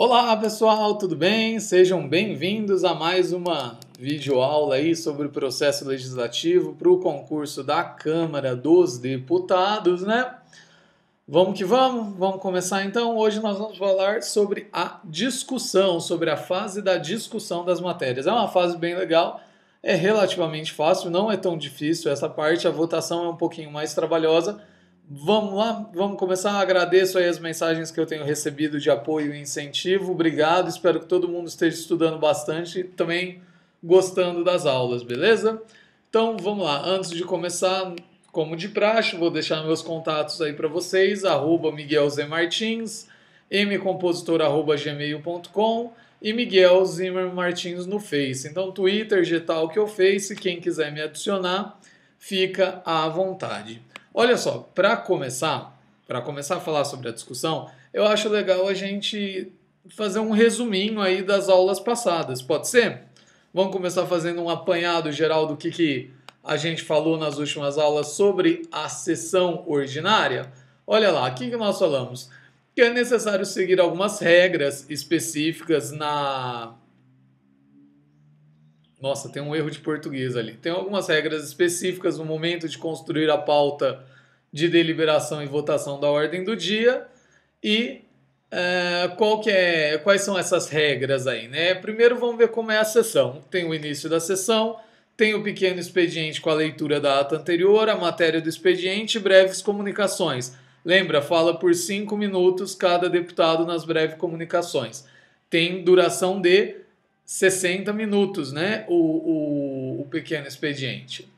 Olá pessoal, tudo bem? Sejam bem-vindos a mais uma videoaula aí sobre o processo legislativo para o concurso da Câmara dos Deputados, né? Vamos que vamos? Vamos começar então. Hoje nós vamos falar sobre a discussão, sobre a fase da discussão das matérias. É uma fase bem legal, é relativamente fácil, não é tão difícil essa parte, a votação é um pouquinho mais trabalhosa Vamos lá, vamos começar. Agradeço aí as mensagens que eu tenho recebido de apoio e incentivo. Obrigado. Espero que todo mundo esteja estudando bastante e também gostando das aulas, beleza? Então, vamos lá. Antes de começar, como de praxe, vou deixar meus contatos aí para vocês, arroba Miguel Z Martins, mcompositor.gmail.com e Miguel Zimmer Martins no Face. Então, Twitter, Getal que eu Face, quem quiser me adicionar, fica à vontade. Olha só, para começar, para começar a falar sobre a discussão, eu acho legal a gente fazer um resuminho aí das aulas passadas, pode ser? Vamos começar fazendo um apanhado geral do que, que a gente falou nas últimas aulas sobre a sessão ordinária? Olha lá, o que, que nós falamos? Que é necessário seguir algumas regras específicas na nossa, tem um erro de português ali. Tem algumas regras específicas no momento de construir a pauta de deliberação e votação da ordem do dia e uh, qual que é, quais são essas regras aí, né? Primeiro vamos ver como é a sessão. Tem o início da sessão, tem o pequeno expediente com a leitura da ata anterior, a matéria do expediente, breves comunicações. Lembra, fala por cinco minutos cada deputado nas breves comunicações. Tem duração de 60 minutos, né? O, o, o pequeno expediente.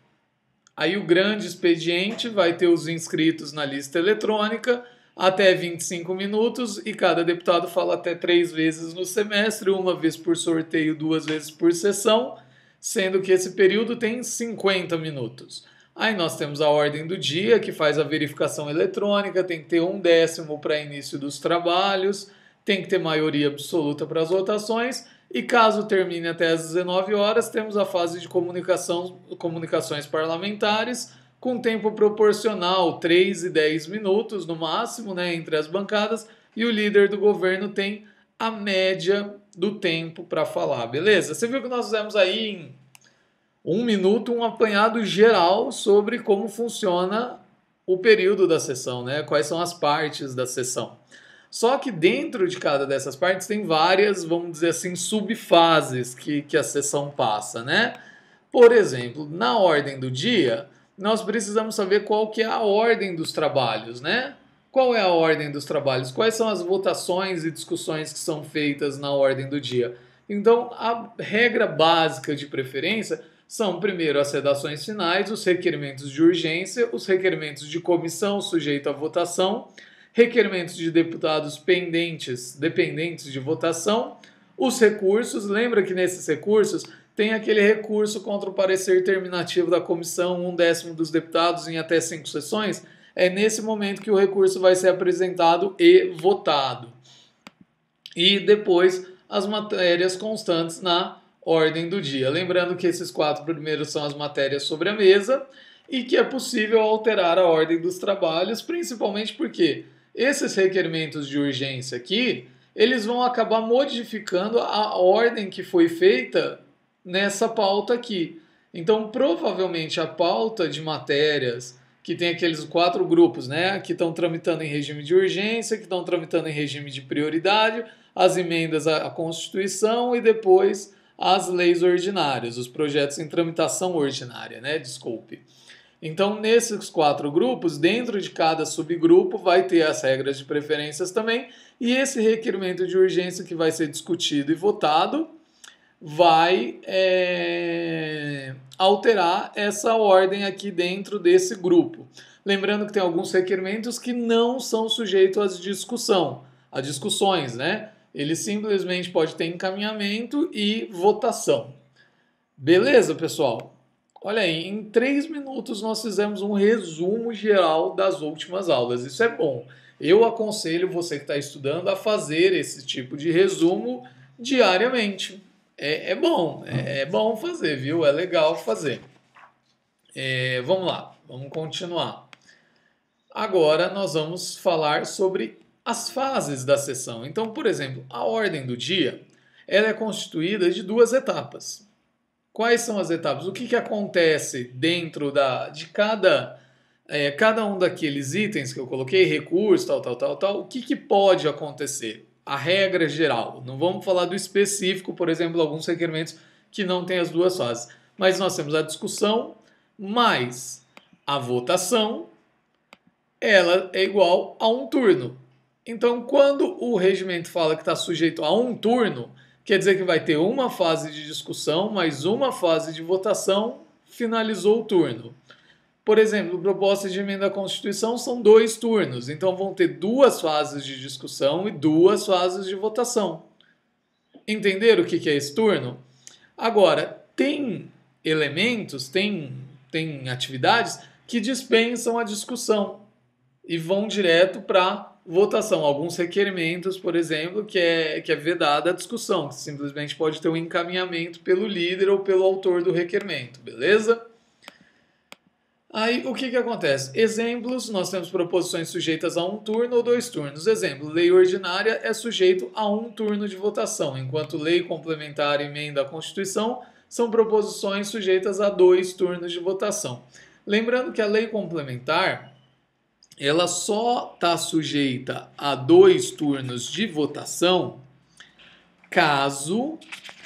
Aí o grande expediente vai ter os inscritos na lista eletrônica até 25 minutos e cada deputado fala até três vezes no semestre, uma vez por sorteio, duas vezes por sessão, sendo que esse período tem 50 minutos. Aí nós temos a ordem do dia, que faz a verificação eletrônica, tem que ter um décimo para início dos trabalhos, tem que ter maioria absoluta para as votações e caso termine até às 19 horas, temos a fase de comunicação, comunicações parlamentares, com tempo proporcional, 3 e 10 minutos no máximo, né, entre as bancadas, e o líder do governo tem a média do tempo para falar, beleza? Você viu que nós fizemos aí em um minuto um apanhado geral sobre como funciona o período da sessão, né? Quais são as partes da sessão. Só que dentro de cada dessas partes tem várias, vamos dizer assim, subfases que, que a sessão passa, né? Por exemplo, na ordem do dia, nós precisamos saber qual que é a ordem dos trabalhos, né? Qual é a ordem dos trabalhos? Quais são as votações e discussões que são feitas na ordem do dia? Então, a regra básica de preferência são, primeiro, as redações finais, os requerimentos de urgência, os requerimentos de comissão sujeito à votação, requerimentos de deputados pendentes, dependentes de votação, os recursos, lembra que nesses recursos tem aquele recurso contra o parecer terminativo da comissão, um décimo dos deputados em até cinco sessões, é nesse momento que o recurso vai ser apresentado e votado. E depois as matérias constantes na ordem do dia. Lembrando que esses quatro primeiros são as matérias sobre a mesa e que é possível alterar a ordem dos trabalhos, principalmente porque esses requerimentos de urgência aqui, eles vão acabar modificando a ordem que foi feita nessa pauta aqui. Então, provavelmente a pauta de matérias que tem aqueles quatro grupos, né, que estão tramitando em regime de urgência, que estão tramitando em regime de prioridade, as emendas à Constituição e depois as leis ordinárias, os projetos em tramitação ordinária, né? Desculpe. Então, nesses quatro grupos, dentro de cada subgrupo, vai ter as regras de preferências também, e esse requerimento de urgência que vai ser discutido e votado vai é, alterar essa ordem aqui dentro desse grupo. Lembrando que tem alguns requerimentos que não são sujeitos à discussão, a discussões, né? Ele simplesmente pode ter encaminhamento e votação. Beleza, pessoal? Olha aí, em três minutos nós fizemos um resumo geral das últimas aulas. Isso é bom. Eu aconselho você que está estudando a fazer esse tipo de resumo diariamente. É, é bom, é, é, bom fazer, viu? É legal fazer. É, vamos lá, vamos continuar. Agora nós vamos falar sobre as fases da sessão. Então, por exemplo, a ordem do dia ela é constituída de duas etapas. Quais são as etapas? O que, que acontece dentro da, de cada, é, cada um daqueles itens que eu coloquei, recurso, tal, tal, tal, tal? O que, que pode acontecer? A regra geral. Não vamos falar do específico, por exemplo, alguns requerimentos que não têm as duas fases. Mas nós temos a discussão mais a votação, ela é igual a um turno. Então, quando o regimento fala que está sujeito a um turno, Quer dizer que vai ter uma fase de discussão, mais uma fase de votação, finalizou o turno. Por exemplo, proposta de emenda à Constituição são dois turnos, então vão ter duas fases de discussão e duas fases de votação. Entenderam o que é esse turno? Agora, tem elementos, tem, tem atividades que dispensam a discussão e vão direto para votação, alguns requerimentos, por exemplo, que é, que é vedada a discussão, que simplesmente pode ter um encaminhamento pelo líder ou pelo autor do requerimento, beleza? Aí o que, que acontece? Exemplos, nós temos proposições sujeitas a um turno ou dois turnos. Exemplo, lei ordinária é sujeito a um turno de votação, enquanto lei complementar e emenda à Constituição são proposições sujeitas a dois turnos de votação. Lembrando que a lei complementar ela só está sujeita a dois turnos de votação caso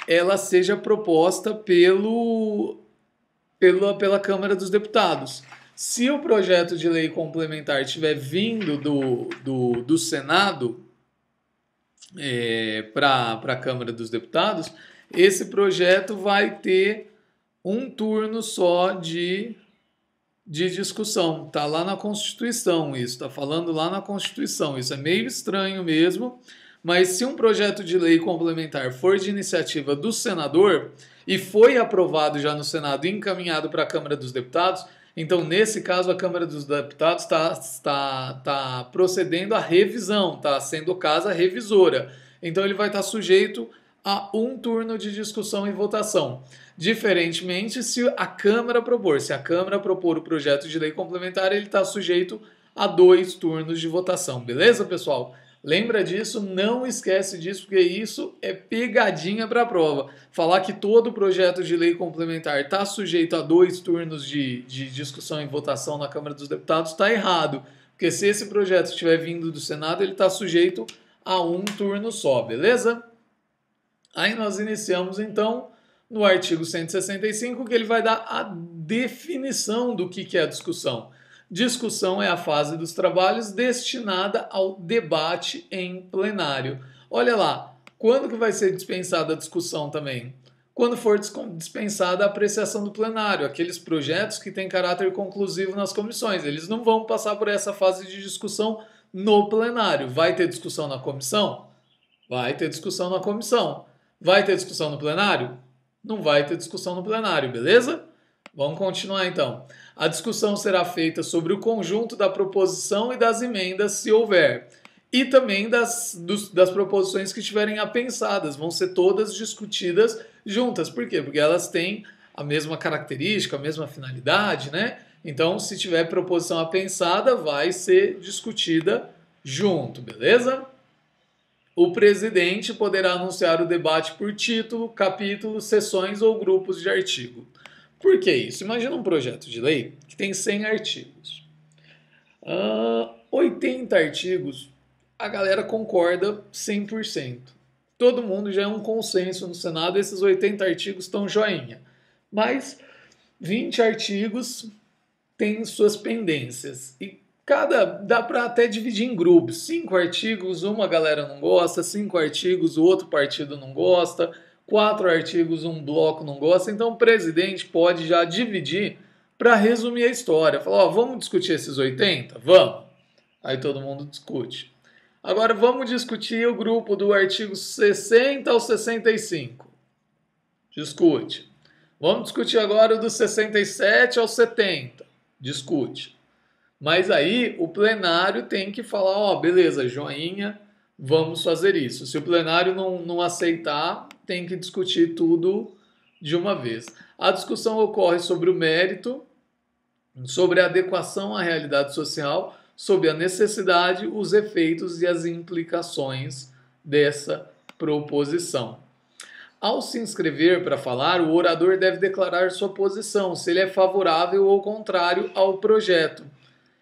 ela seja proposta pelo, pela, pela Câmara dos Deputados. Se o projeto de lei complementar tiver vindo do, do, do Senado é, para a Câmara dos Deputados, esse projeto vai ter um turno só de de discussão. Está lá na Constituição isso, está falando lá na Constituição. Isso é meio estranho mesmo, mas se um projeto de lei complementar for de iniciativa do senador e foi aprovado já no Senado e encaminhado para a Câmara dos Deputados, então nesse caso a Câmara dos Deputados está tá, tá procedendo à revisão, está sendo casa revisora. Então ele vai estar tá sujeito a um turno de discussão e votação. Diferentemente, se a Câmara propor, se a Câmara propor o projeto de lei complementar, ele está sujeito a dois turnos de votação, beleza, pessoal? Lembra disso, não esquece disso, porque isso é pegadinha para a prova. Falar que todo projeto de lei complementar está sujeito a dois turnos de, de discussão e votação na Câmara dos Deputados está errado. Porque se esse projeto estiver vindo do Senado, ele está sujeito a um turno só, beleza? Aí nós iniciamos então no artigo 165, que ele vai dar a definição do que, é é discussão. Discussão é a fase dos trabalhos destinada ao debate em plenário. Olha lá, quando que vai ser dispensada a discussão também? Quando for dispensada a apreciação do plenário, aqueles projetos que têm caráter conclusivo nas comissões, eles não vão passar por essa fase de discussão no plenário. Vai ter discussão na comissão? Vai ter discussão na comissão. Vai ter discussão no plenário? não vai ter discussão no plenário, beleza? Vamos continuar então. A discussão será feita sobre o conjunto da proposição e das emendas, se houver, e também das, dos, das proposições que estiverem apensadas. Vão ser todas discutidas juntas. Por quê? Porque elas têm a mesma característica, a mesma finalidade, né? Então, se tiver proposição apensada, vai ser discutida junto, beleza? o presidente poderá anunciar o debate por título, capítulo, sessões ou grupos de artigo. Por que isso? Imagina um projeto de lei que tem 100 artigos. Uh, ah, 80 artigos, a galera concorda 100%. Todo mundo já é um consenso no Senado, esses 80 artigos estão joinha. Mas 20 artigos têm suas pendências. E Cada dá para até dividir em grupos. Cinco artigos, uma galera não gosta, cinco artigos, o outro partido não gosta, quatro artigos, um bloco não gosta. Então o presidente pode já dividir para resumir a história. Falar, ó, vamos discutir esses 80? Vamos. Aí todo mundo discute. Agora vamos discutir o grupo do artigo 60 ao 65. Discute. Vamos discutir agora o do 67 ao 70. Discute. Mas aí o plenário tem que falar, ó, beleza, joinha, vamos fazer isso. Se o plenário não, não aceitar, tem que discutir tudo de uma vez. A discussão ocorre sobre o mérito, sobre a adequação à realidade social, sobre a necessidade, os efeitos e as implicações dessa proposição. Ao se inscrever para falar, o orador deve declarar sua posição, se ele é favorável ou contrário ao projeto.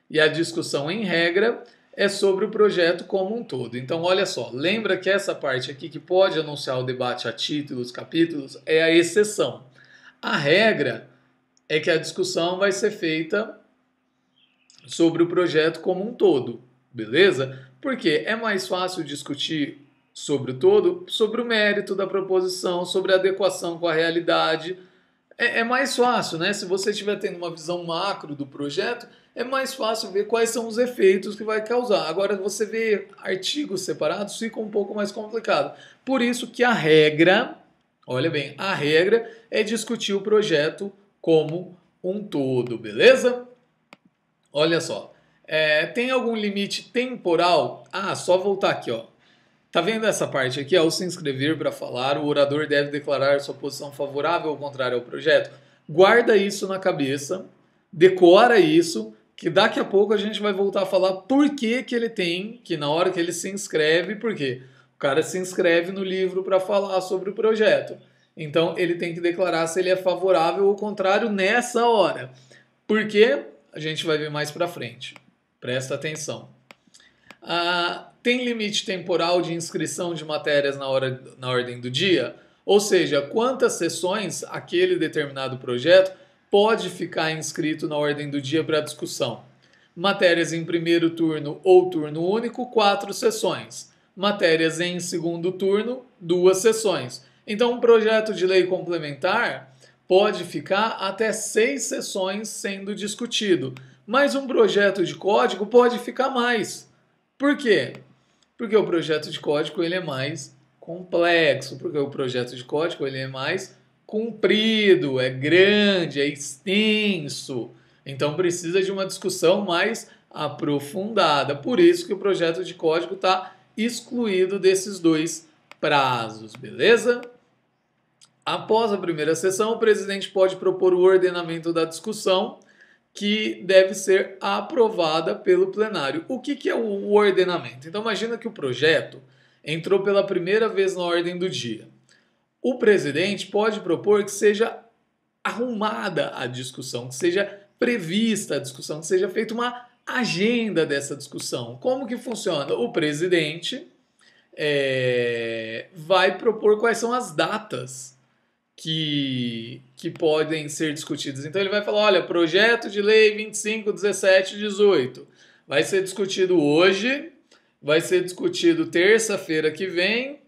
E a discussão, em regra, é sobre o projeto como um todo. Então, olha só, lembra que essa parte aqui que pode anunciar o debate a títulos, capítulos, é a exceção. A regra é que a discussão vai ser feita sobre o projeto como um todo, beleza? Porque é mais fácil discutir sobre o todo, sobre o mérito da proposição, sobre a adequação com a realidade. É, é mais fácil, né? Se você estiver tendo uma visão macro do projeto, é mais fácil ver quais são os efeitos que vai causar. Agora, você vê artigos separados, fica um pouco mais complicado. Por isso que a regra, olha bem, a regra é discutir o projeto como um todo, beleza? Olha só, é, tem algum limite temporal? Ah, só voltar aqui, ó. Tá vendo essa parte aqui? Ao se inscrever para falar, o orador deve declarar sua posição favorável ou contrária ao projeto. Guarda isso na cabeça, decora isso que daqui a pouco a gente vai voltar a falar por que, que ele tem, que na hora que ele se inscreve, por quê? O cara se inscreve no livro para falar sobre o projeto. Então ele tem que declarar se ele é favorável ou contrário nessa hora. Por quê? A gente vai ver mais para frente. Presta atenção. Ah, tem limite temporal de inscrição de matérias na, hora, na ordem do dia? Ou seja, quantas sessões aquele determinado projeto pode ficar inscrito na ordem do dia para discussão. Matérias em primeiro turno ou turno único, quatro sessões. Matérias em segundo turno, duas sessões. Então, um projeto de lei complementar pode ficar até seis sessões sendo discutido, mas um projeto de código pode ficar mais. Por quê? Porque o projeto de código ele é mais complexo, porque o projeto de código ele é mais comprido, é grande, é extenso. Então precisa de uma discussão mais aprofundada. Por isso que o projeto de código está excluído desses dois prazos, beleza? Após a primeira sessão, o presidente pode propor o ordenamento da discussão que deve ser aprovada pelo plenário. O que, que é o ordenamento? Então imagina que o projeto entrou pela primeira vez na ordem do dia o presidente pode propor que seja arrumada a discussão, que seja prevista a discussão, que seja feita uma agenda dessa discussão. Como que funciona? O presidente é, vai propor quais são as datas que, que podem ser discutidas. Então ele vai falar: olha, projeto de lei 25, 17, 18 vai ser discutido hoje, vai ser discutido terça-feira que vem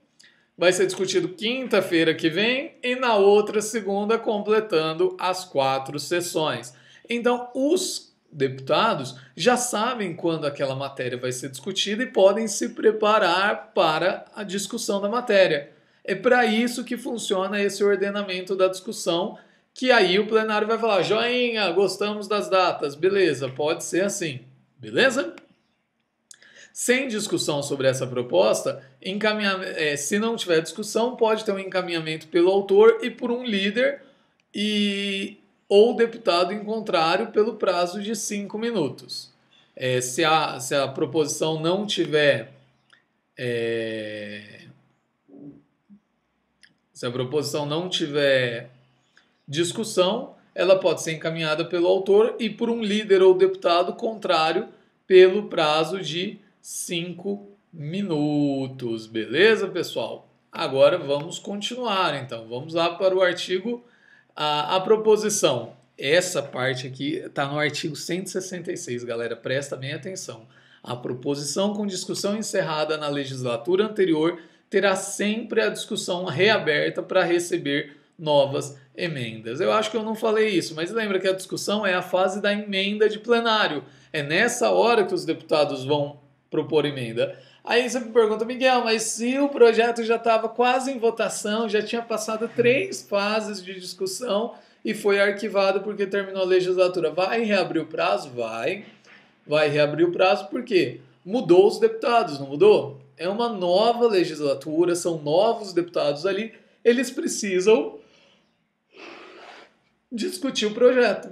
vai ser discutido quinta-feira que vem e na outra segunda, completando as quatro sessões. Então, os deputados já sabem quando aquela matéria vai ser discutida e podem se preparar para a discussão da matéria. É para isso que funciona esse ordenamento da discussão, que aí o plenário vai falar: joinha, gostamos das datas, beleza, pode ser assim, beleza? Sem discussão sobre essa proposta, é, se não tiver discussão, pode ter um encaminhamento pelo autor e por um líder e ou deputado em contrário pelo prazo de cinco minutos. É, se, a, se a proposição não tiver é, se a proposição não tiver discussão, ela pode ser encaminhada pelo autor e por um líder ou deputado contrário pelo prazo de 5 minutos. Beleza, pessoal? Agora vamos continuar, então. Vamos lá para o artigo, a, a proposição. Essa parte aqui está no artigo 166, galera. Presta bem atenção. A proposição com discussão encerrada na legislatura anterior terá sempre a discussão reaberta para receber novas emendas. Eu acho que eu não falei isso, mas lembra que a discussão é a fase da emenda de plenário. É nessa hora que os deputados vão propor emenda. Aí você me pergunta, Miguel, mas se o projeto já estava quase em votação, já tinha passado três fases de discussão e foi arquivado porque terminou a legislatura, vai reabrir o prazo? Vai. Vai reabrir o prazo porque mudou os deputados, não mudou? É uma nova legislatura, são novos deputados ali, eles precisam discutir o projeto.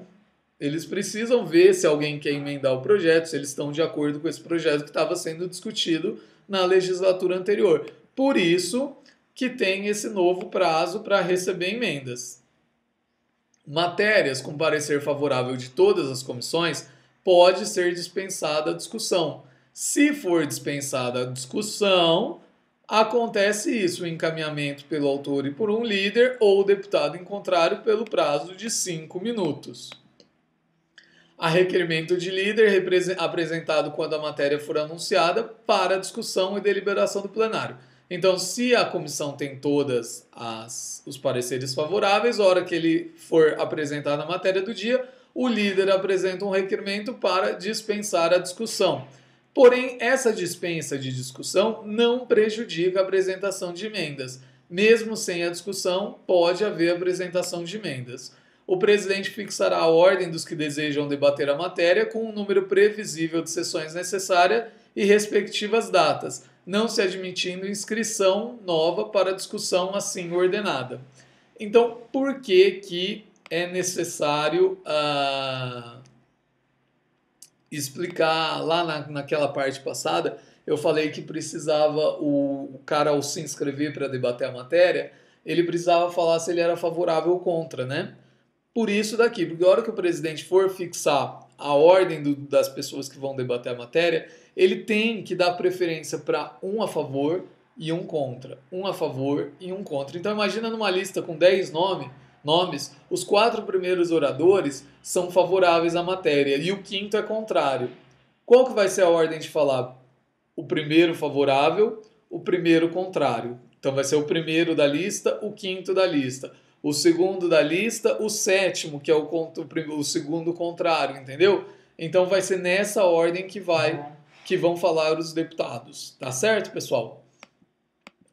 Eles precisam ver se alguém quer emendar o projeto, se eles estão de acordo com esse projeto que estava sendo discutido na legislatura anterior. Por isso que tem esse novo prazo para receber emendas. Matérias com parecer favorável de todas as comissões pode ser dispensada a discussão. Se for dispensada a discussão, acontece isso: o encaminhamento pelo autor e por um líder ou deputado em contrário pelo prazo de cinco minutos a requerimento de líder apresentado quando a matéria for anunciada para discussão e deliberação do plenário. Então, se a comissão tem todas os pareceres favoráveis, hora que ele for apresentar a matéria do dia, o líder apresenta um requerimento para dispensar a discussão. Porém, essa dispensa de discussão não prejudica a apresentação de emendas. Mesmo sem a discussão, pode haver apresentação de emendas o presidente fixará a ordem dos que desejam debater a matéria com o um número previsível de sessões necessária e respectivas datas, não se admitindo inscrição nova para discussão assim ordenada. Então, por que que é necessário ah, explicar lá na, naquela parte passada? Eu falei que precisava o, o cara ao se inscrever para debater a matéria, ele precisava falar se ele era favorável ou contra, né? por isso daqui, porque a hora que o presidente for fixar a ordem do, das pessoas que vão debater a matéria, ele tem que dar preferência para um a favor e um contra, um a favor e um contra. Então imagina numa lista com 10 nome, nomes, os quatro primeiros oradores são favoráveis à matéria e o quinto é contrário. Qual que vai ser a ordem de falar? O primeiro favorável, o primeiro contrário. Então vai ser o primeiro da lista, o quinto da lista o segundo da lista, o sétimo, que é o, o segundo contrário, entendeu? Então vai ser nessa ordem que vai tá que vão falar os deputados, tá certo, pessoal?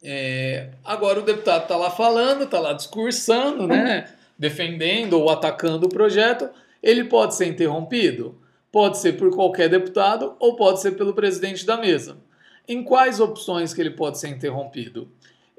É, agora o deputado tá lá falando, tá lá discursando, né? Defendendo ou atacando o projeto, ele pode ser interrompido. Pode ser por qualquer deputado ou pode ser pelo presidente da mesa. Em quais opções que ele pode ser interrompido?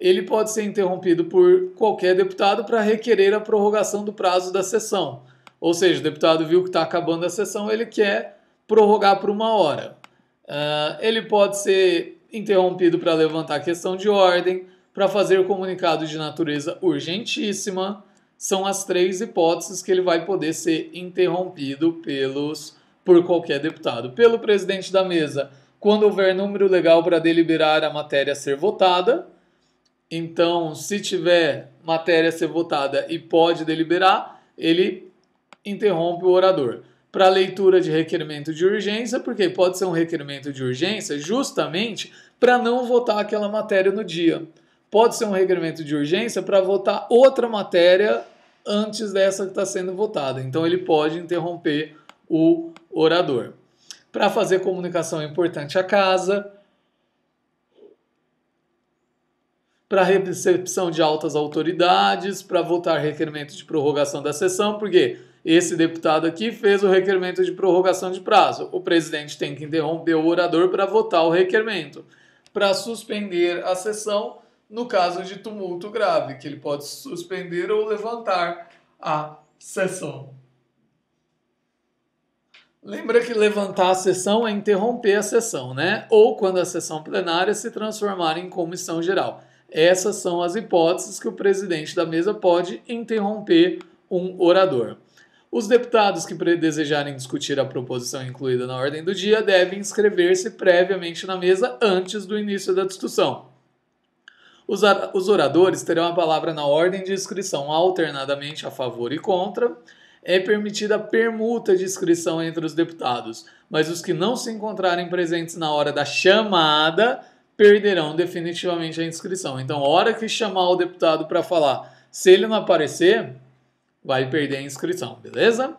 ele pode ser interrompido por qualquer deputado para requerer a prorrogação do prazo da sessão. Ou seja, o deputado viu que está acabando a sessão, ele quer prorrogar por uma hora. Uh, ele pode ser interrompido para levantar questão de ordem, para fazer comunicado de natureza urgentíssima. São as três hipóteses que ele vai poder ser interrompido pelos por qualquer deputado. Pelo presidente da mesa, quando houver número legal para deliberar a matéria a ser votada, então, se tiver matéria a ser votada e pode deliberar, ele interrompe o orador. Para leitura de requerimento de urgência, porque pode ser um requerimento de urgência justamente para não votar aquela matéria no dia. Pode ser um requerimento de urgência para votar outra matéria antes dessa que está sendo votada. Então ele pode interromper o orador. Para fazer comunicação importante à casa, para recepção de altas autoridades, para votar requerimento de prorrogação da sessão, porque esse deputado aqui fez o requerimento de prorrogação de prazo. O presidente tem que interromper o orador para votar o requerimento, para suspender a sessão no caso de tumulto grave, que ele pode suspender ou levantar a sessão. Lembra que levantar a sessão é interromper a sessão, né? Ou quando a sessão plenária se transformar em comissão geral. Essas são as hipóteses que o presidente da mesa pode interromper um orador. Os deputados que desejarem discutir a proposição incluída na ordem do dia devem inscrever-se previamente na mesa antes do início da discussão. Os oradores terão a palavra na ordem de inscrição, alternadamente a favor e contra. É permitida a permuta de inscrição entre os deputados, mas os que não se encontrarem presentes na hora da chamada perderão definitivamente a inscrição. Então, hora que chamar o deputado para falar, se ele não aparecer, vai perder a inscrição, beleza?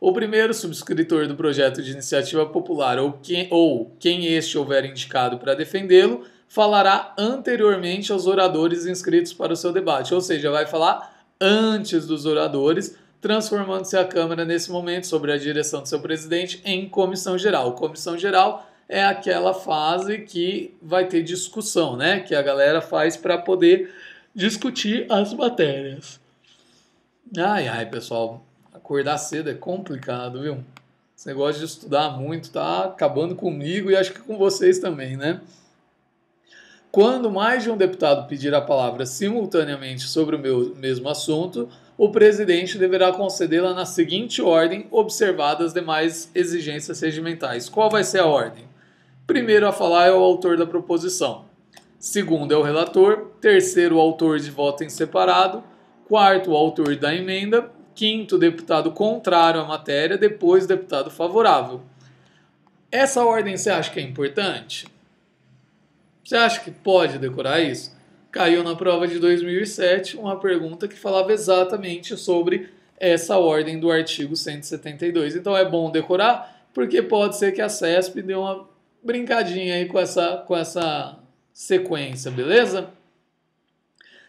O primeiro subscritor do projeto de iniciativa popular ou quem, ou quem este houver indicado para defendê-lo falará anteriormente aos oradores inscritos para o seu debate, ou seja, vai falar antes dos oradores, transformando-se a Câmara nesse momento sobre a direção do seu presidente em comissão geral. Comissão geral é aquela fase que vai ter discussão, né? Que a galera faz para poder discutir as matérias. Ai, ai, pessoal, acordar cedo é complicado, viu? Esse negócio de estudar muito tá acabando comigo e acho que com vocês também, né? Quando mais de um deputado pedir a palavra simultaneamente sobre o meu, mesmo assunto, o presidente deverá concedê-la na seguinte ordem, observadas as demais exigências regimentais. Qual vai ser a ordem? Primeiro a falar é o autor da proposição. Segundo é o relator. Terceiro, o autor de voto em separado. Quarto, o autor da emenda. Quinto, deputado contrário à matéria. Depois, deputado favorável. Essa ordem você acha que é importante? Você acha que pode decorar isso? Caiu na prova de 2007 uma pergunta que falava exatamente sobre essa ordem do artigo 172. Então é bom decorar, porque pode ser que a CESP dê uma brincadinha aí com essa, com essa sequência, beleza?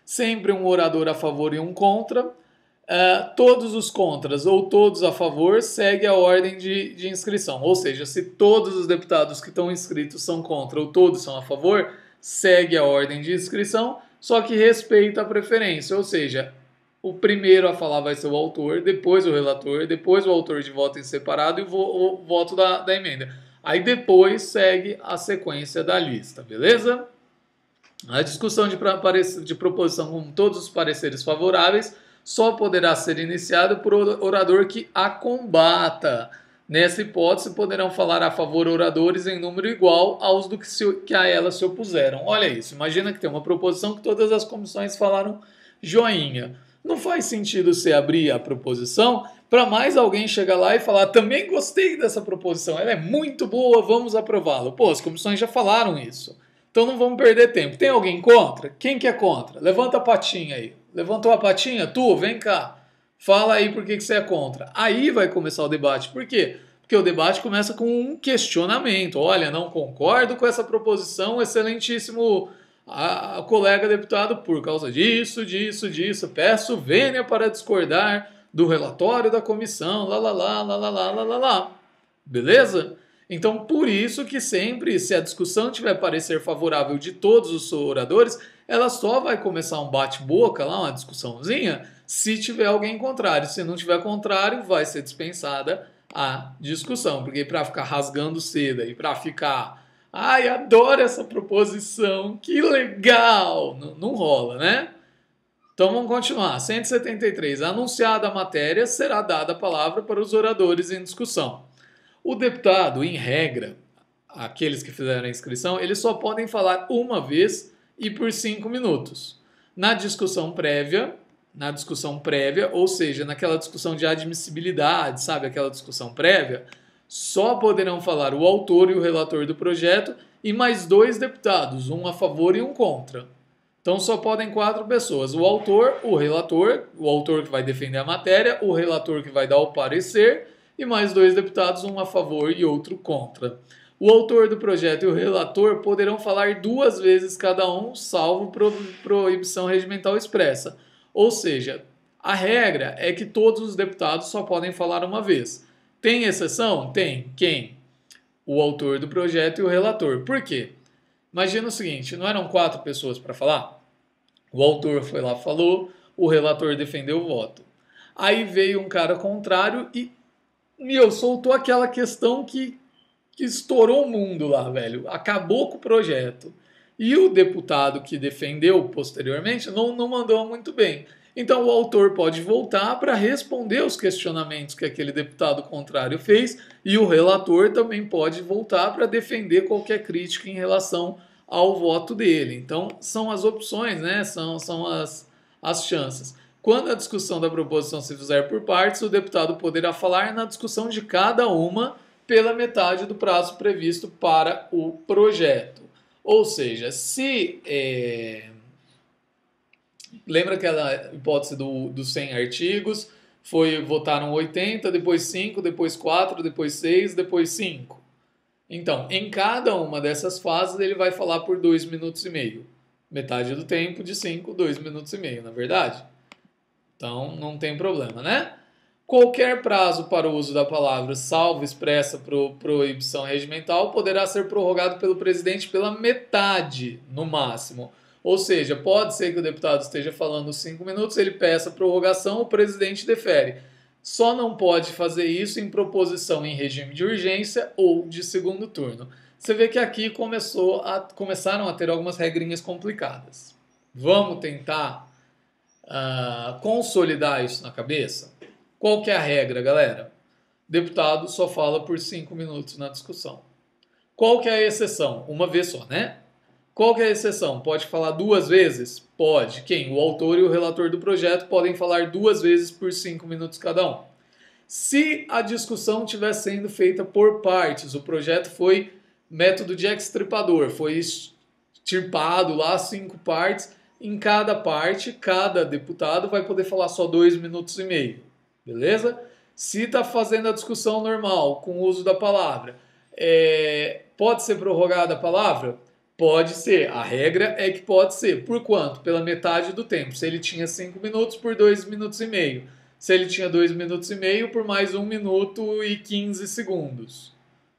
Sempre um orador a favor e um contra. Uh, todos os contras ou todos a favor segue a ordem de, de inscrição. Ou seja, se todos os deputados que estão inscritos são contra ou todos são a favor, segue a ordem de inscrição, só que respeita a preferência. Ou seja, o primeiro a falar vai ser o autor, depois o relator, depois o autor de voto em separado e o, voto da, da emenda. Aí depois segue a sequência da lista, beleza? A discussão de, de proposição com todos os pareceres favoráveis só poderá ser iniciada por orador que a combata. Nessa hipótese, poderão falar a favor oradores em número igual aos do que, se, que a ela se opuseram. Olha isso, imagina que tem uma proposição que todas as comissões falaram joinha. Não faz sentido você abrir a proposição para mais alguém chegar lá e falar: também gostei dessa proposição, ela é muito boa, vamos aprová-la. Pô, as comissões já falaram isso. Então não vamos perder tempo. Tem alguém contra? Quem que é contra? Levanta a patinha aí. Levantou a patinha? Tu, vem cá. Fala aí por que, que você é contra. Aí vai começar o debate. Por quê? Porque o debate começa com um questionamento. Olha, não concordo com essa proposição, excelentíssimo a, a colega deputado, por causa disso, disso, disso. Peço vênia para discordar do relatório da comissão, lá, lá, lá, lá, lá, lá, lá, lá, lá. Beleza? Então, por isso que sempre, se a discussão tiver parecer favorável de todos os oradores, ela só vai começar um bate-boca lá, uma discussãozinha, se tiver alguém contrário. Se não tiver contrário, vai ser dispensada a discussão, porque para ficar rasgando seda e para ficar, ai, adoro essa proposição, que legal, não, não rola, né? Então vamos continuar. 173. Anunciada a matéria, será dada a palavra para os oradores em discussão. O deputado, em regra, aqueles que fizeram a inscrição, eles só podem falar uma vez e por cinco minutos. Na discussão prévia, na discussão prévia, ou seja, naquela discussão de admissibilidade, sabe, aquela discussão prévia, só poderão falar o autor e o relator do projeto e mais dois deputados, um a favor e um contra. Então só podem quatro pessoas: o autor, o relator, o autor que vai defender a matéria, o relator que vai dar o parecer e mais dois deputados, um a favor e outro contra. O autor do projeto e o relator poderão falar duas vezes cada um, salvo pro proibição regimental expressa. Ou seja, a regra é que todos os deputados só podem falar uma vez. Tem exceção? Tem. Quem? O autor do projeto e o relator. Por quê? Imagina o seguinte: não eram quatro pessoas para falar? O autor foi lá, falou, o relator defendeu o voto. Aí veio um cara contrário e, meu, soltou aquela questão que, que estourou o mundo lá, velho. Acabou com o projeto. E o deputado que defendeu posteriormente não, não mandou muito bem. Então o autor pode voltar para responder os questionamentos que aquele deputado contrário fez e o relator também pode voltar para defender qualquer crítica em relação ao voto dele. Então são as opções, né? São, são as, as chances. Quando a discussão da proposição se fizer por partes, o deputado poderá falar na discussão de cada uma pela metade do prazo previsto para o projeto. Ou seja, se eh, lembra aquela hipótese do, dos 100 artigos? Foi, votaram 80, depois 5, depois 4, depois 6, depois 5. Então, em cada uma dessas fases, ele vai falar por 2 minutos e meio. Metade do tempo de 5, 2 minutos e meio, na verdade. Então, não tem problema, né? Qualquer prazo para o uso da palavra salvo expressa por proibição regimental poderá ser prorrogado pelo presidente pela metade, no máximo ou seja, pode ser que o deputado esteja falando cinco minutos, ele peça prorrogação, o presidente defere. Só não pode fazer isso em proposição em regime de urgência ou de segundo turno. Você vê que aqui começou a, começaram a ter algumas regrinhas complicadas. Vamos tentar uh, consolidar isso na cabeça? Qual que é a regra, galera? Deputado só fala por cinco minutos na discussão. Qual que é a exceção? Uma vez só, né? Qual é a exceção? Pode falar duas vezes? Pode. Quem? O autor e o relator do projeto podem falar duas vezes por cinco minutos cada um. Se a discussão estiver sendo feita por partes, o projeto foi método de extirpador, foi extirpado lá cinco partes. Em cada parte, cada deputado vai poder falar só dois minutos e meio, beleza? Se está fazendo a discussão normal, com o uso da palavra, é... pode ser prorrogada a palavra? Pode ser. A regra é que pode ser. Por quanto? Pela metade do tempo. Se ele tinha 5 minutos, por 2 minutos e meio. Se ele tinha 2 minutos e meio, por mais 1 um minuto e 15 segundos.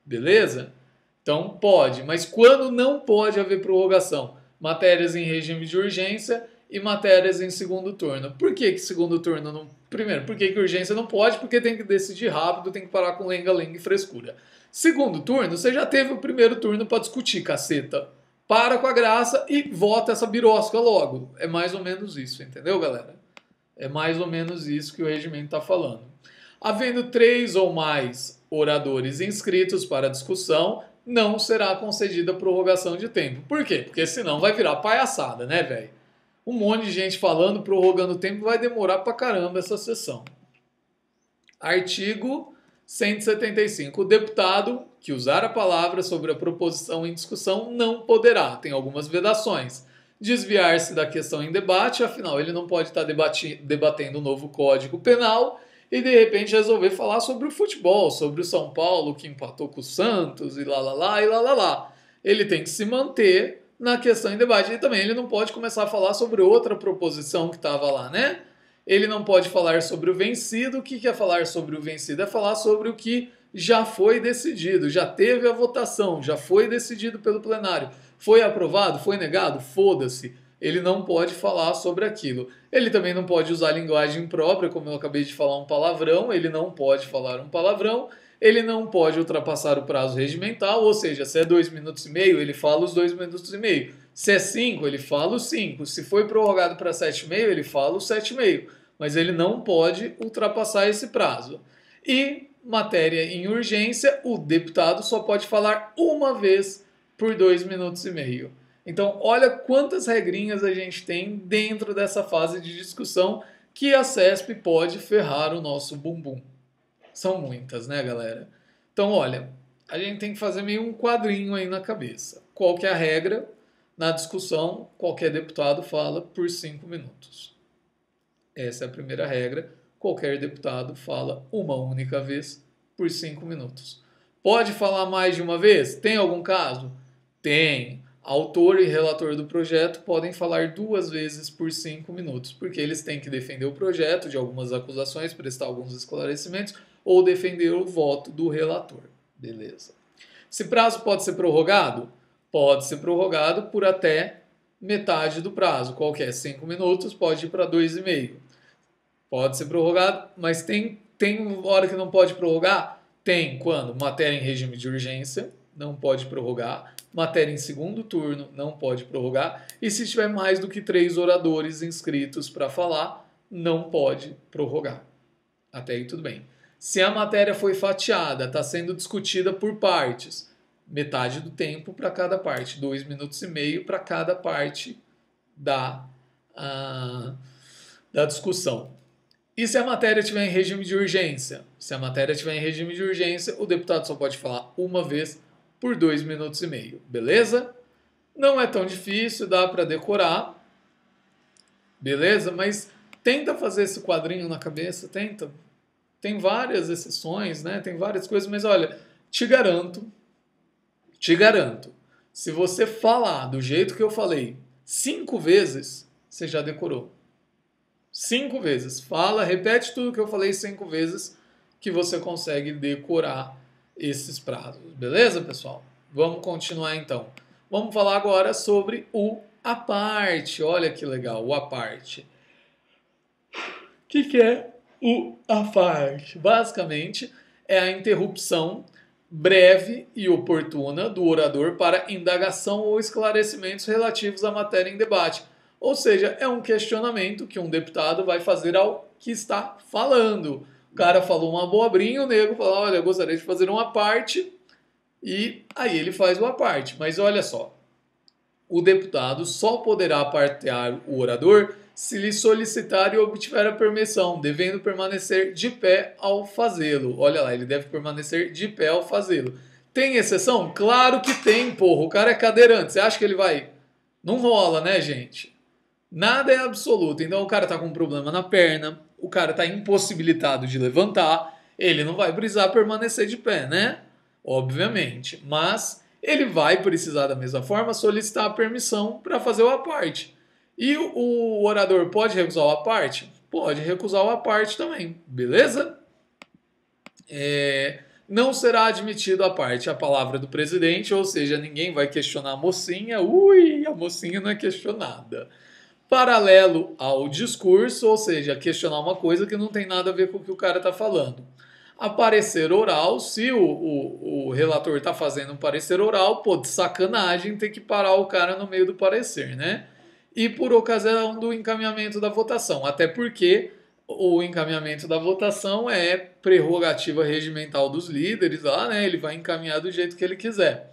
Beleza? Então pode. Mas quando não pode haver prorrogação? Matérias em regime de urgência e matérias em segundo turno. Por que, que segundo turno não. Primeiro, por que, que urgência não pode? Porque tem que decidir rápido, tem que parar com lenga-lenga e frescura. Segundo turno, você já teve o primeiro turno para discutir, caceta para com a graça e vota essa birosca logo. É mais ou menos isso, entendeu, galera? É mais ou menos isso que o regimento está falando. Havendo três ou mais oradores inscritos para discussão, não será concedida prorrogação de tempo. Por quê? Porque senão vai virar palhaçada, né, velho? Um monte de gente falando, prorrogando o tempo, vai demorar pra caramba essa sessão. Artigo 175. O deputado que usar a palavra sobre a proposição em discussão não poderá, tem algumas vedações. Desviar-se da questão em debate, afinal, ele não pode estar debatendo um novo código penal e de repente resolver falar sobre o futebol, sobre o São Paulo que empatou com o Santos e lá lá lá e lá lá lá. Ele tem que se manter na questão em debate. E também ele não pode começar a falar sobre outra proposição que estava lá, né? Ele não pode falar sobre o vencido. O que quer é falar sobre o vencido? É falar sobre o que já foi decidido, já teve a votação, já foi decidido pelo plenário. Foi aprovado? Foi negado? Foda-se. Ele não pode falar sobre aquilo. Ele também não pode usar linguagem própria, como eu acabei de falar um palavrão, ele não pode falar um palavrão, ele não pode ultrapassar o prazo regimental, ou seja, se é dois minutos e meio, ele fala os dois minutos e meio. Se é 5, ele fala os 5. Se foi prorrogado para 7,5, ele fala os 7,5. Mas ele não pode ultrapassar esse prazo. E matéria em urgência, o deputado só pode falar uma vez por dois minutos e meio. Então, olha quantas regrinhas a gente tem dentro dessa fase de discussão que a CESP pode ferrar o nosso bumbum. São muitas, né, galera? Então, olha, a gente tem que fazer meio um quadrinho aí na cabeça. Qual que é a regra? Na discussão, qualquer deputado fala por cinco minutos. Essa é a primeira regra qualquer deputado fala uma única vez por cinco minutos. Pode falar mais de uma vez? Tem algum caso? Tem. Autor e relator do projeto podem falar duas vezes por cinco minutos, porque eles têm que defender o projeto de algumas acusações, prestar alguns esclarecimentos ou defender o voto do relator. Beleza. Esse prazo pode ser prorrogado? Pode ser prorrogado por até metade do prazo. Qualquer cinco minutos pode ir para dois e meio. Pode ser prorrogado, mas tem, tem hora que não pode prorrogar? Tem quando matéria em regime de urgência, não pode prorrogar. Matéria em segundo turno, não pode prorrogar. E se tiver mais do que três oradores inscritos para falar, não pode prorrogar. Até aí tudo bem. Se a matéria foi fatiada, está sendo discutida por partes, metade do tempo para cada parte, dois minutos e meio para cada parte da, a, ah, da discussão. E se a matéria estiver em regime de urgência? Se a matéria estiver em regime de urgência, o deputado só pode falar uma vez por dois minutos e meio, beleza? Não é tão difícil, dá para decorar, beleza? Mas tenta fazer esse quadrinho na cabeça, tenta. Tem várias exceções, né? Tem várias coisas, mas olha, te garanto, te garanto, se você falar do jeito que eu falei cinco vezes, você já decorou cinco vezes. Fala, repete tudo que eu falei cinco vezes que você consegue decorar esses prazos. Beleza, pessoal? Vamos continuar então. Vamos falar agora sobre o aparte. parte. Olha que legal, o aparte. parte. O que, que é o aparte? parte? Basicamente, é a interrupção breve e oportuna do orador para indagação ou esclarecimentos relativos à matéria em debate. Ou seja, é um questionamento que um deputado vai fazer ao que está falando. O cara falou uma abobrinha, o nego falou: olha, eu gostaria de fazer uma parte, e aí ele faz uma parte. Mas olha só, o deputado só poderá partear o orador se lhe solicitar e obtiver a permissão, devendo permanecer de pé ao fazê-lo. Olha lá, ele deve permanecer de pé ao fazê-lo. Tem exceção? Claro que tem, porra. O cara é cadeirante. Você acha que ele vai. Não rola, né, gente? Nada é absoluto. Então o cara tá com um problema na perna, o cara tá impossibilitado de levantar, ele não vai precisar permanecer de pé, né? Obviamente. Mas ele vai precisar, da mesma forma, solicitar a permissão para fazer o aparte. E o, orador pode recusar o aparte? Pode recusar o aparte também, beleza? É, não será admitido a parte a palavra do presidente, ou seja, ninguém vai questionar a mocinha. Ui, a mocinha não é questionada paralelo ao discurso, ou seja, questionar uma coisa que não tem nada a ver com o que o cara está falando. A parecer oral, se o, o, o relator está fazendo um parecer oral, pô, de sacanagem tem que parar o cara no meio do parecer, né? E por ocasião do encaminhamento da votação, até porque o encaminhamento da votação é prerrogativa regimental dos líderes lá, né? Ele vai encaminhar do jeito que ele quiser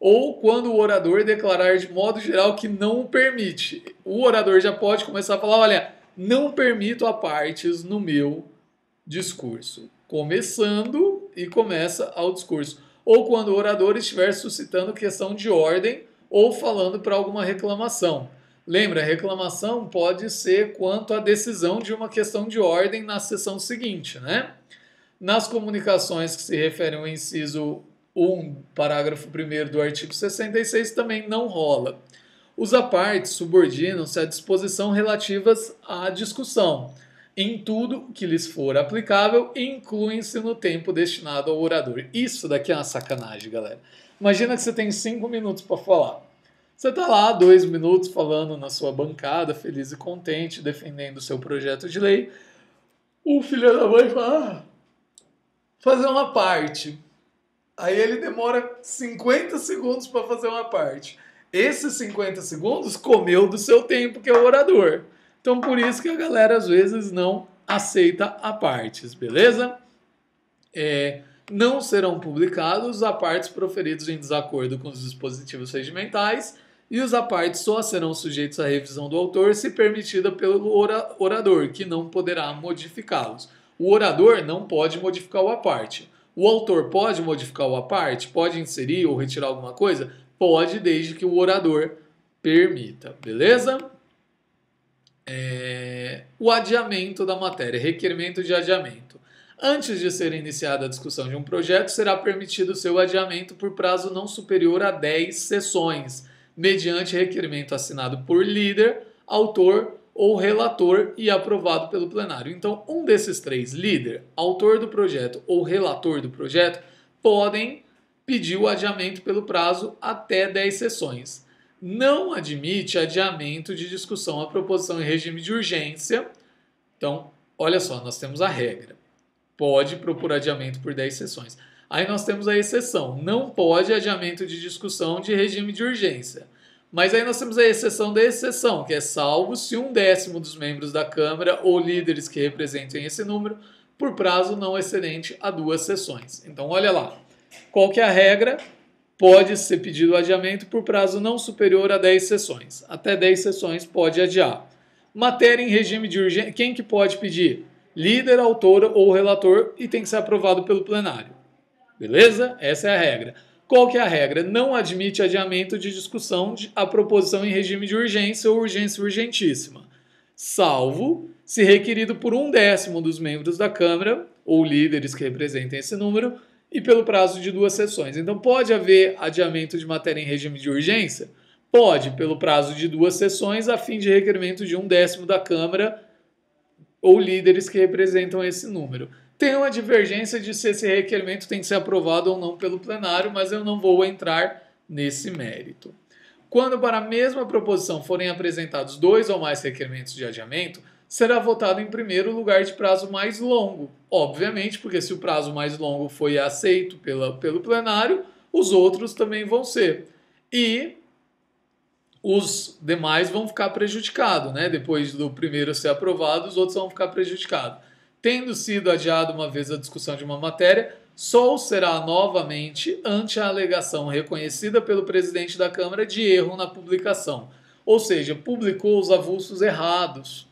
ou quando o orador declarar de modo geral que não o permite. O orador já pode começar a falar: olha, não permito a partes no meu discurso. Começando e começa ao discurso. Ou quando o orador estiver suscitando questão de ordem ou falando para alguma reclamação. Lembra, reclamação pode ser quanto à decisão de uma questão de ordem na sessão seguinte, né? Nas comunicações que se referem ao inciso 1, parágrafo 1 do artigo 66 também não rola. Os apartes subordinam-se à disposição relativas à discussão. Em tudo que lhes for aplicável, incluem-se no tempo destinado ao orador. Isso daqui é uma sacanagem, galera. Imagina que você tem 5 minutos para falar. Você está lá dois minutos falando na sua bancada, feliz e contente, defendendo o seu projeto de lei. O filho da mãe fala: ah, fazer uma parte. Aí ele demora 50 segundos para fazer uma parte. Esses 50 segundos comeu do seu tempo, que é o orador. Então, por isso que a galera às vezes não aceita a partes, beleza? É, não serão publicados a partes proferidos em desacordo com os dispositivos regimentais e os apartes só serão sujeitos à revisão do autor se permitida pelo orador, que não poderá modificá-los. O orador não pode modificar o aparte. O autor pode modificar uma parte? Pode inserir ou retirar alguma coisa? Pode, desde que o orador permita, beleza? É... O adiamento da matéria, requerimento de adiamento. Antes de ser iniciada a discussão de um projeto, será permitido seu adiamento por prazo não superior a 10 sessões, mediante requerimento assinado por líder, autor ou relator e aprovado pelo plenário. Então, um desses três, líder, autor do projeto ou relator do projeto, podem pedir o adiamento pelo prazo até 10 sessões. Não admite adiamento de discussão à proposição em regime de urgência. Então, olha só, nós temos a regra. Pode propor adiamento por 10 sessões. Aí nós temos a exceção. Não pode adiamento de discussão de regime de urgência. Mas aí nós temos a exceção da exceção, que é salvo se um décimo dos membros da Câmara ou líderes que representem esse número, por prazo não excedente a duas sessões. Então, olha lá. Qual que é a regra? Pode ser pedido adiamento por prazo não superior a 10 sessões. Até 10 sessões pode adiar. Matéria em regime de urgência. Quem que pode pedir? Líder, autor ou relator e tem que ser aprovado pelo plenário. Beleza? Essa é a regra. Qual que é a regra? Não admite adiamento de discussão de, a proposição em regime de urgência ou urgência urgentíssima, salvo se requerido por um décimo dos membros da Câmara ou líderes que representem esse número e pelo prazo de duas sessões. Então pode haver adiamento de matéria em regime de urgência? Pode, pelo prazo de duas sessões, a fim de requerimento de um décimo da Câmara ou líderes que representam esse número. Tem uma divergência de se esse requerimento tem que ser aprovado ou não pelo plenário, mas eu não vou entrar nesse mérito. Quando para a mesma proposição forem apresentados dois ou mais requerimentos de adiamento, será votado em primeiro lugar de prazo mais longo. Obviamente, porque se o prazo mais longo foi aceito pela, pelo plenário, os outros também vão ser. E os demais vão ficar prejudicados, né? Depois do primeiro ser aprovado, os outros vão ficar prejudicados. Tendo sido adiada uma vez a discussão de uma matéria, só será novamente ante a alegação reconhecida pelo presidente da Câmara de erro na publicação. Ou seja, publicou os avulsos errados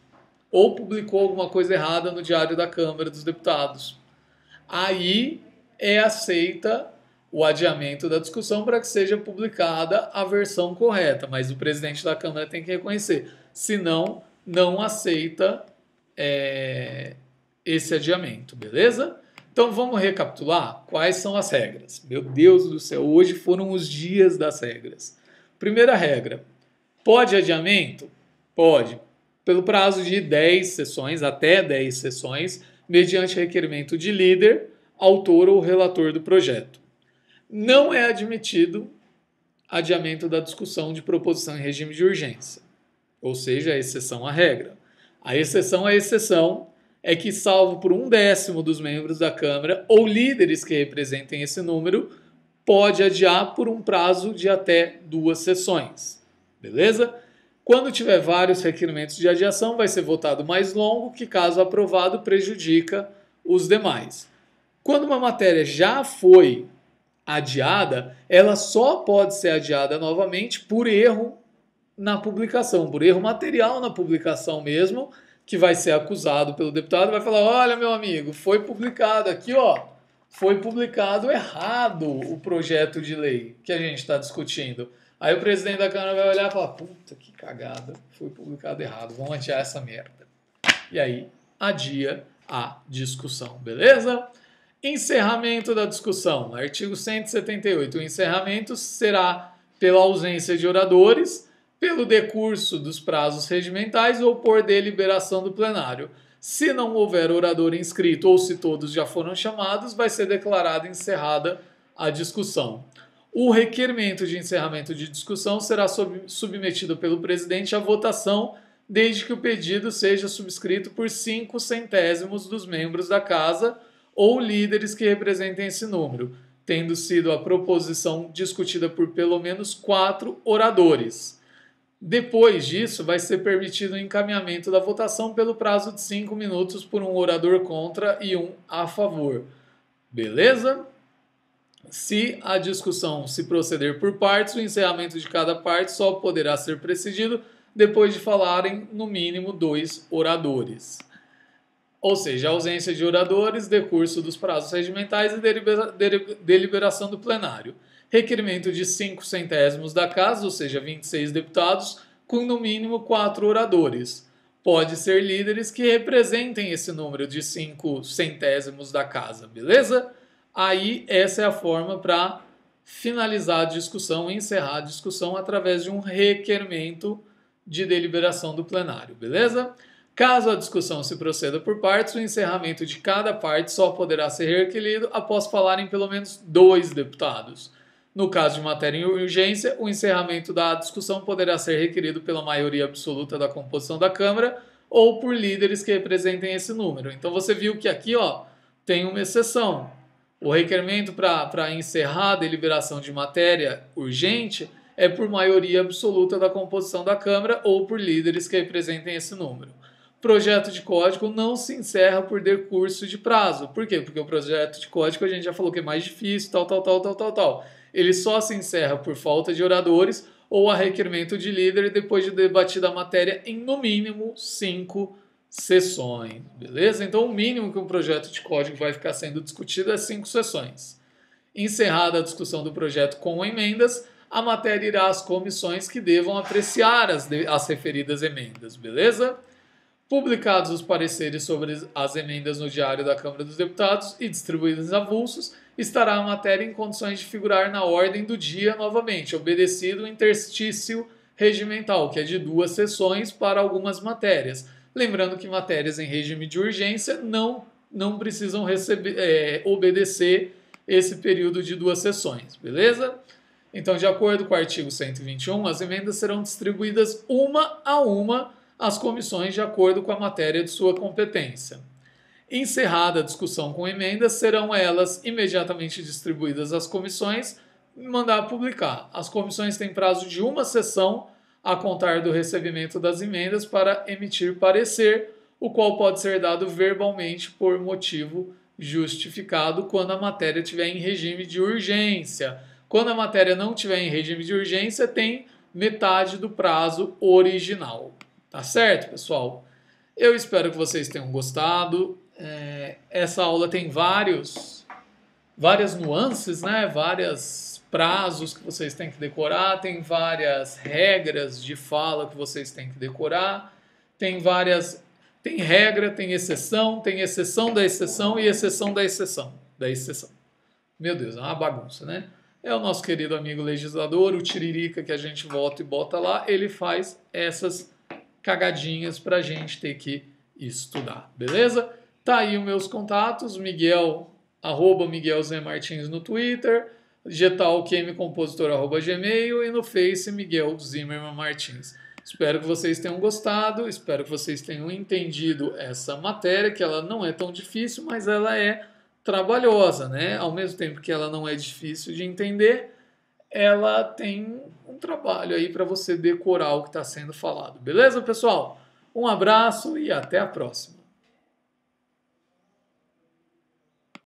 ou publicou alguma coisa errada no Diário da Câmara dos Deputados. Aí é aceita o adiamento da discussão para que seja publicada a versão correta, mas o presidente da Câmara tem que reconhecer, senão não aceita é, esse adiamento, beleza? Então vamos recapitular quais são as regras. Meu Deus do céu, hoje foram os dias das regras. Primeira regra: pode adiamento? Pode, pelo prazo de 10 sessões, até 10 sessões, mediante requerimento de líder, autor ou relator do projeto. Não é admitido adiamento da discussão de proposição em regime de urgência, ou seja, a exceção à regra. A exceção é exceção é que, salvo por um décimo dos membros da Câmara ou líderes que representem esse número, pode adiar por um prazo de até duas sessões. Beleza? Quando tiver vários requerimentos de adiação, vai ser votado mais longo, que, caso aprovado, prejudica os demais. Quando uma matéria já foi adiada, ela só pode ser adiada novamente por erro na publicação, por erro material na publicação mesmo que vai ser acusado pelo deputado, vai falar: olha, meu amigo, foi publicado aqui, ó, foi publicado errado o projeto de lei que a gente está discutindo. Aí o presidente da Câmara vai olhar e falar: puta que cagada, foi publicado errado, vamos adiar essa merda. E aí adia a discussão, beleza? Encerramento da discussão. Artigo 178. O encerramento será pela ausência de oradores pelo decurso dos prazos regimentais ou por deliberação do plenário. Se não houver orador inscrito ou se todos já foram chamados, vai ser declarada encerrada a discussão. O requerimento de encerramento de discussão será submetido pelo presidente à votação, desde que o pedido seja subscrito por cinco centésimos dos membros da casa ou líderes que representem esse número, tendo sido a proposição discutida por pelo menos quatro oradores. Depois disso, vai ser permitido o encaminhamento da votação pelo prazo de cinco minutos por um orador contra e um a favor. Beleza? Se a discussão se proceder por partes, o encerramento de cada parte só poderá ser presidido depois de falarem no mínimo dois oradores. Ou seja, ausência de oradores, decurso dos prazos regimentais e deliberação do plenário requerimento de 5 centésimos da casa, ou seja, 26 deputados, com no mínimo 4 oradores. Pode ser líderes que representem esse número de 5 centésimos da casa, beleza? Aí essa é a forma para finalizar a discussão, encerrar a discussão através de um requerimento de deliberação do plenário, beleza? Caso a discussão se proceda por partes, o encerramento de cada parte só poderá ser requerido após falarem pelo menos dois deputados. No caso de matéria em urgência, o encerramento da discussão poderá ser requerido pela maioria absoluta da composição da Câmara ou por líderes que representem esse número. Então você viu que aqui ó, tem uma exceção. O requerimento para encerrar a deliberação de matéria urgente é por maioria absoluta da composição da Câmara ou por líderes que representem esse número. Projeto de código não se encerra por decurso de prazo. Por quê? Porque o projeto de código a gente já falou que é mais difícil, tal, tal, tal, tal, tal, tal. Ele só se encerra por falta de oradores ou a requerimento de líder depois de debatida a matéria em no mínimo cinco sessões, beleza? Então o mínimo que um projeto de código vai ficar sendo discutido é cinco sessões. Encerrada a discussão do projeto com emendas, a matéria irá às comissões que devam apreciar as, de, as referidas emendas, beleza? Publicados os pareceres sobre as emendas no Diário da Câmara dos Deputados e distribuídos avulsos, estará a matéria em condições de figurar na ordem do dia novamente, obedecido o interstício regimental, que é de duas sessões para algumas matérias. Lembrando que matérias em regime de urgência não, não precisam receber, é, obedecer esse período de duas sessões, beleza? Então, de acordo com o artigo 121, as emendas serão distribuídas uma a uma às comissões de acordo com a matéria de sua competência. Encerrada a discussão com emendas, serão elas imediatamente distribuídas às comissões e mandar publicar. As comissões têm prazo de uma sessão a contar do recebimento das emendas para emitir parecer, o qual pode ser dado verbalmente por motivo justificado quando a matéria estiver em regime de urgência. Quando a matéria não estiver em regime de urgência, tem metade do prazo original. Tá certo, pessoal? Eu espero que vocês tenham gostado é, essa aula tem vários, várias nuances, né? Várias prazos que vocês têm que decorar, tem várias regras de fala que vocês têm que decorar, tem várias, tem regra, tem exceção, tem exceção da exceção e exceção da exceção da exceção. Meu Deus, é uma bagunça, né? É o nosso querido amigo legislador, o Tiririca que a gente volta e bota lá, ele faz essas cagadinhas para a gente ter que estudar, beleza? Tá aí os meus contatos, Miguel, arroba Miguel Zé Martins no Twitter, getalquemicompositor, arroba gmail e no Face Miguel Zimmerman Martins. Espero que vocês tenham gostado, espero que vocês tenham entendido essa matéria, que ela não é tão difícil, mas ela é trabalhosa, né? Ao mesmo tempo que ela não é difícil de entender, ela tem um trabalho aí para você decorar o que está sendo falado. Beleza, pessoal? Um abraço e até a próxima.